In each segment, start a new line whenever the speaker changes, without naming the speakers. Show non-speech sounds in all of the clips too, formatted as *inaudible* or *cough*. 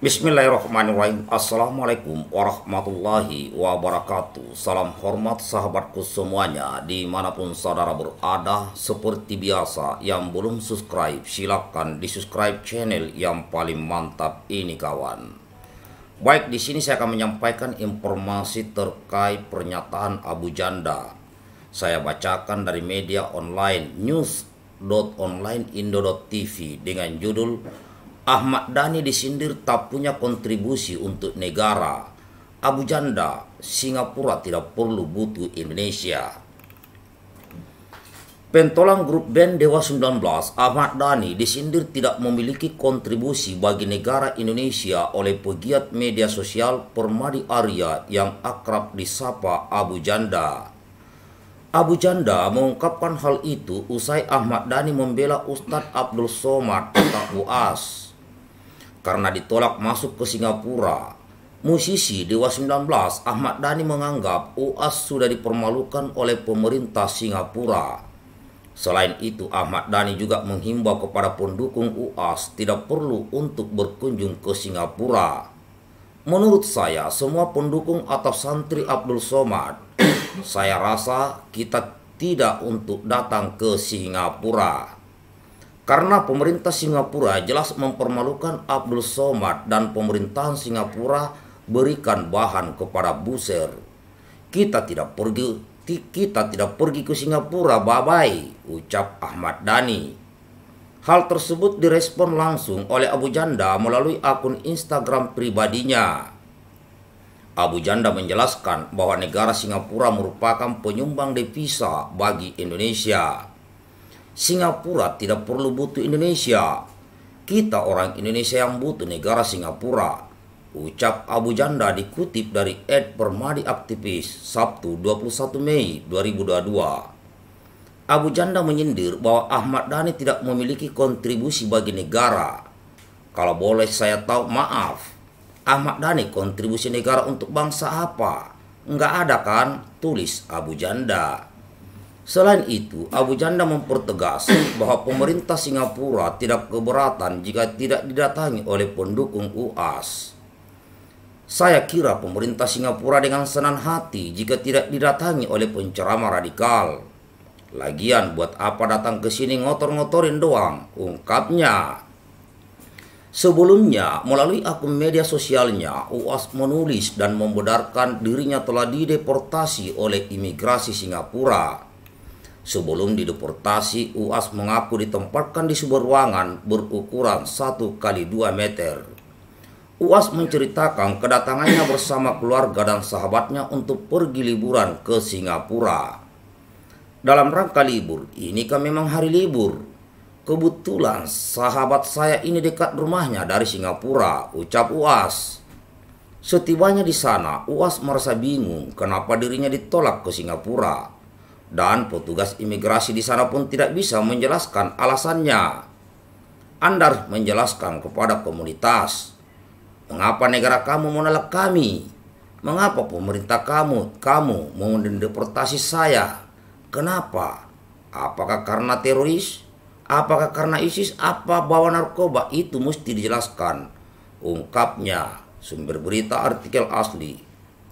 Bismillahirrahmanirrahim Assalamualaikum warahmatullahi wabarakatuh Salam hormat sahabatku semuanya Dimanapun saudara berada Seperti biasa Yang belum subscribe Silahkan di subscribe channel yang paling mantap ini kawan Baik di sini saya akan menyampaikan informasi terkait pernyataan Abu Janda Saya bacakan dari media online news.onlineindo.tv dengan judul Ahmad Dhani disindir tak punya kontribusi untuk negara. Abu Janda, Singapura tidak perlu butuh Indonesia. Pentolan grup band Dewa 19, Ahmad Dhani disindir tidak memiliki kontribusi bagi negara Indonesia oleh pegiat media sosial Permadi Arya yang akrab disapa Abu Janda. Abu Janda mengungkapkan hal itu usai Ahmad Dhani membela Ustadz Abdul Somad tak buas karena ditolak masuk ke Singapura. Musisi Dewa 19 Ahmad Dhani menganggap UAS sudah dipermalukan oleh pemerintah Singapura. Selain itu, Ahmad Dhani juga menghimbau kepada pendukung UAS tidak perlu untuk berkunjung ke Singapura. Menurut saya, semua pendukung atau santri Abdul Somad, *coughs* saya rasa kita tidak untuk datang ke Singapura. Karena pemerintah Singapura jelas mempermalukan Abdul Somad dan pemerintahan Singapura berikan bahan kepada Buser. Kita tidak pergi kita tidak pergi ke Singapura, bye-bye, ucap Ahmad Dhani. Hal tersebut direspon langsung oleh Abu Janda melalui akun Instagram pribadinya. Abu Janda menjelaskan bahwa negara Singapura merupakan penyumbang devisa bagi Indonesia. Singapura tidak perlu butuh Indonesia. Kita orang Indonesia yang butuh negara Singapura. Ucap Abu Janda dikutip dari Ed Permadi Aktivis Sabtu 21 Mei 2022. Abu Janda menyindir bahwa Ahmad Dhani tidak memiliki kontribusi bagi negara. Kalau boleh saya tahu maaf, Ahmad Dhani kontribusi negara untuk bangsa apa? Nggak ada kan? Tulis Abu Janda. Selain itu, Abu Janda mempertegas bahwa pemerintah Singapura tidak keberatan jika tidak didatangi oleh pendukung UAS. Saya kira pemerintah Singapura dengan senang hati jika tidak didatangi oleh pencerama radikal. Lagian buat apa datang ke sini ngotor-ngotorin doang, ungkapnya. Sebelumnya, melalui akun media sosialnya, UAS menulis dan membenarkan dirinya telah dideportasi oleh imigrasi Singapura. Sebelum dideportasi, UAS mengaku ditempatkan di sebuah ruangan berukuran 1 kali 2 meter. UAS menceritakan kedatangannya bersama keluarga dan sahabatnya untuk pergi liburan ke Singapura. Dalam rangka libur, ini kan memang hari libur. Kebetulan sahabat saya ini dekat rumahnya dari Singapura, ucap UAS. Setibanya di sana, UAS merasa bingung kenapa dirinya ditolak ke Singapura dan petugas imigrasi di sana pun tidak bisa menjelaskan alasannya. Andar menjelaskan kepada komunitas, mengapa negara kamu menolak kami? Mengapa pemerintah kamu, kamu mau deportasi saya? Kenapa? Apakah karena teroris? Apakah karena ISIS? Apa bawa narkoba? Itu mesti dijelaskan. Ungkapnya sumber berita artikel asli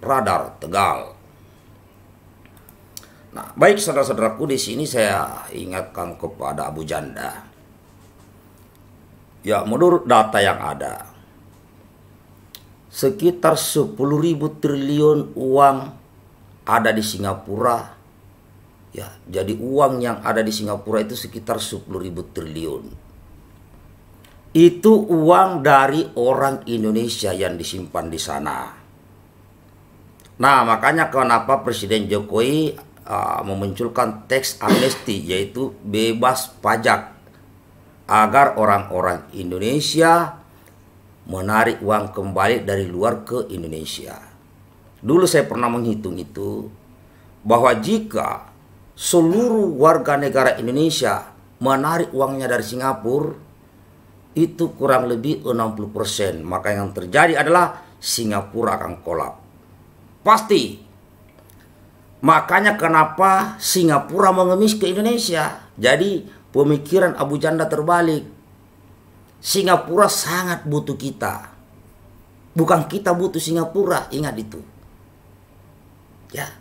Radar Tegal. Nah, baik saudara-saudaraku di sini saya ingatkan kepada Abu Janda. Ya, menurut data yang ada sekitar 10.000 triliun uang ada di Singapura. Ya, jadi uang yang ada di Singapura itu sekitar 10.000 triliun. Itu uang dari orang Indonesia yang disimpan di sana. Nah, makanya kenapa Presiden Jokowi uh, memunculkan teks amnesti yaitu bebas pajak agar orang-orang Indonesia menarik uang kembali dari luar ke Indonesia. Dulu saya pernah menghitung itu bahwa jika seluruh warga negara Indonesia menarik uangnya dari Singapura itu kurang lebih 60%. Maka yang terjadi adalah Singapura akan kolap. Pasti Makanya kenapa Singapura mengemis ke Indonesia. Jadi pemikiran Abu Janda terbalik. Singapura sangat butuh kita. Bukan kita butuh Singapura, ingat itu. Ya.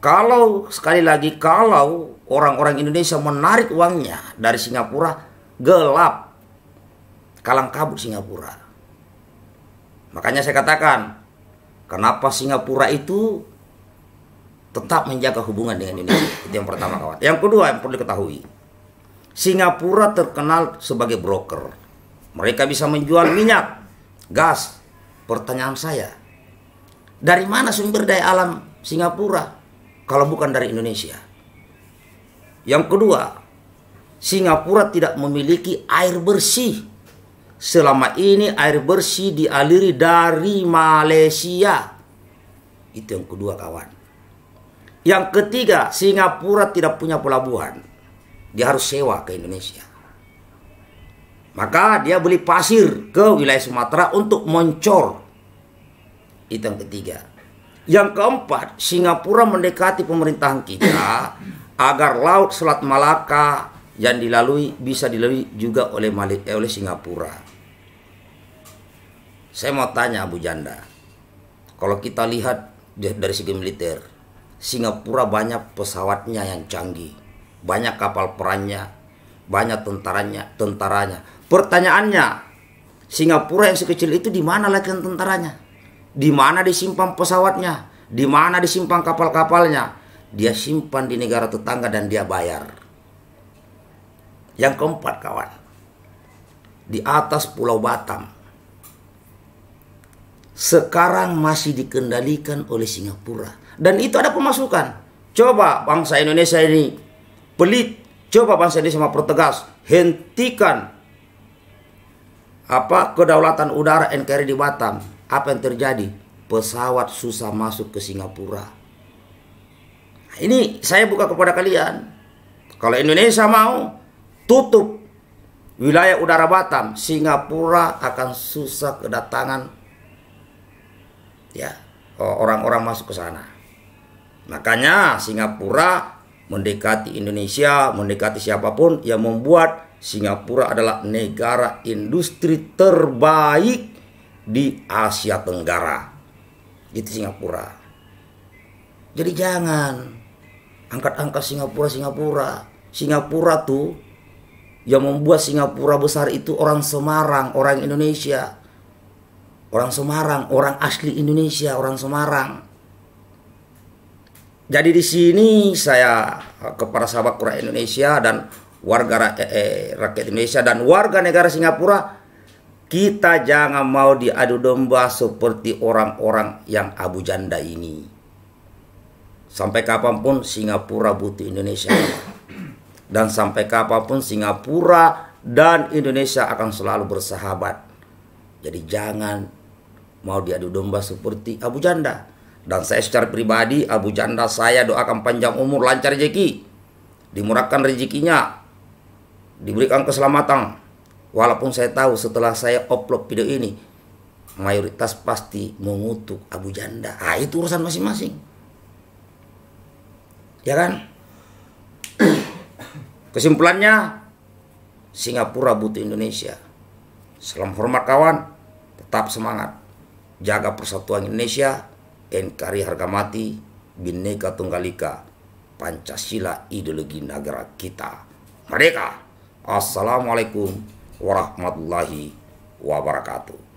Kalau sekali lagi kalau orang-orang Indonesia menarik uangnya dari Singapura gelap kalang kabut Singapura. Makanya saya katakan, kenapa Singapura itu tetap menjaga hubungan dengan Indonesia. Itu yang pertama kawan. Yang kedua yang perlu diketahui, Singapura terkenal sebagai broker. Mereka bisa menjual minyak, gas. Pertanyaan saya, dari mana sumber daya alam Singapura kalau bukan dari Indonesia? Yang kedua, Singapura tidak memiliki air bersih. Selama ini air bersih dialiri dari Malaysia. Itu yang kedua kawan. Yang ketiga, Singapura tidak punya pelabuhan. Dia harus sewa ke Indonesia. Maka dia beli pasir ke wilayah Sumatera untuk moncor. Itu yang ketiga. Yang keempat, Singapura mendekati pemerintahan kita *coughs* agar laut Selat Malaka yang dilalui bisa dilalui juga oleh Malik, eh, oleh Singapura. Saya mau tanya Abu Janda, kalau kita lihat dari segi militer, Singapura banyak pesawatnya yang canggih, banyak kapal perannya, banyak tentaranya, tentaranya. Pertanyaannya, Singapura yang sekecil itu di mana latihan tentaranya? Di mana disimpan pesawatnya? Di mana disimpan kapal-kapalnya? Dia simpan di negara tetangga dan dia bayar. Yang keempat kawan, di atas Pulau Batam sekarang masih dikendalikan oleh Singapura. Dan itu ada pemasukan. Coba bangsa Indonesia ini pelit. Coba bangsa ini sama pertegas. Hentikan apa kedaulatan udara NKRI di Batam. Apa yang terjadi? Pesawat susah masuk ke Singapura. Nah, ini saya buka kepada kalian. Kalau Indonesia mau tutup wilayah udara Batam, Singapura akan susah kedatangan ya oh, orang-orang masuk ke sana. Makanya Singapura mendekati Indonesia, mendekati siapapun yang membuat Singapura adalah negara industri terbaik di Asia Tenggara. Itu Singapura. Jadi jangan angkat-angkat Singapura Singapura. Singapura tuh yang membuat Singapura besar itu orang Semarang, orang Indonesia orang Semarang, orang asli Indonesia, orang Semarang. Jadi di sini saya eh, kepada sahabat Kura Indonesia dan warga eh, eh, rakyat Indonesia dan warga negara Singapura kita jangan mau diadu domba seperti orang-orang yang abu janda ini. Sampai kapanpun Singapura butuh Indonesia. Dan sampai kapanpun Singapura dan Indonesia akan selalu bersahabat. Jadi jangan mau diadu domba seperti Abu Janda. Dan saya secara pribadi, Abu Janda saya doakan panjang umur, lancar rezeki, dimurahkan rezekinya, diberikan keselamatan. Walaupun saya tahu setelah saya upload video ini, mayoritas pasti mengutuk Abu Janda. Ah, itu urusan masing-masing. Ya kan? *coughs* Kesimpulannya, Singapura butuh Indonesia. Salam hormat kawan, tetap semangat jaga persatuan Indonesia, NKRI harga mati, Bhinneka Tunggal Ika, Pancasila ideologi negara kita. Merdeka! Assalamualaikum warahmatullahi wabarakatuh.